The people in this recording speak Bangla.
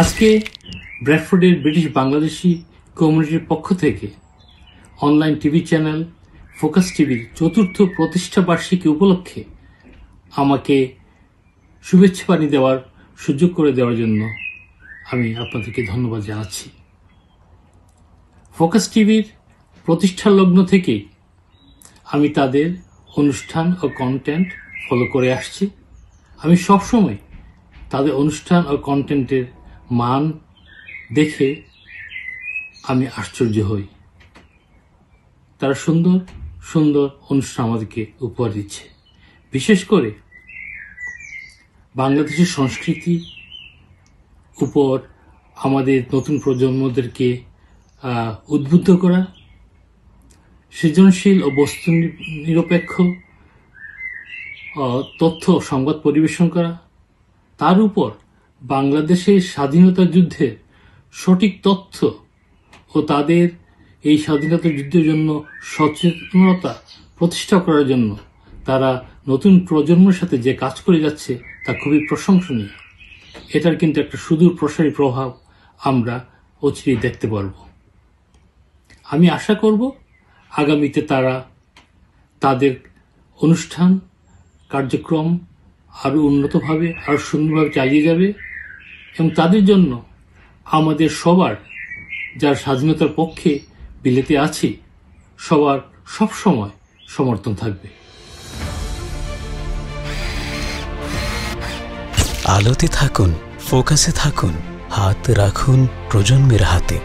আজকে ব্র্যাডফোর্ডের ব্রিটিশ বাংলাদেশি কমিউনিটির পক্ষ থেকে অনলাইন টিভি চ্যানেল ফোকাস টিভির চতুর্থ প্রতিষ্ঠা বার্ষিকী উপলক্ষে আমাকে শুভেচ্ছা বাণী দেওয়ার সুযোগ করে দেওয়ার জন্য আমি আপনাদেরকে ধন্যবাদ জানাচ্ছি ফোকাস টিভির প্রতিষ্ঠার লগ্ন থেকে আমি তাদের অনুষ্ঠান ও কন্টেন্ট ফলো করে আসছি আমি সবসময় তাদের অনুষ্ঠান ও কন্টেন্টের মান দেখে আমি আশ্চর্য হই তারা সুন্দর সুন্দর অনুষ্ঠান আমাদেরকে উপহার দিচ্ছে বিশেষ করে বাংলাদেশের সংস্কৃতি উপর আমাদের নতুন প্রজন্মদেরকে উদ্বুদ্ধ করা সৃজনশীল ও বস্তু নিরপেক্ষ তথ্য সংবাদ পরিবেশন করা তার উপর বাংলাদেশের স্বাধীনতা যুদ্ধের সঠিক তথ্য ও তাদের এই স্বাধীনতা যুদ্ধের জন্য সচেতনতা প্রতিষ্ঠা করার জন্য তারা নতুন প্রজন্মের সাথে যে কাজ করে যাচ্ছে তা খুবই প্রশংসনীয় এটার কিন্তু একটা সুদূর প্রসারী প্রভাব আমরা অচিরেই দেখতে পারব আমি আশা করব আগামীতে তারা তাদের অনুষ্ঠান কার্যক্রম আরও উন্নতভাবে আরও সুন্দরভাবে চালিয়ে যাবে এবং তাদের জন্য আমাদের সবার যার স্বাধীনতার পক্ষে বিলেতে আছি সবার সবসময় সমর্থন থাকবে আলোতে থাকুন ফোকাসে থাকুন হাত রাখুন প্রজন্মের হাতে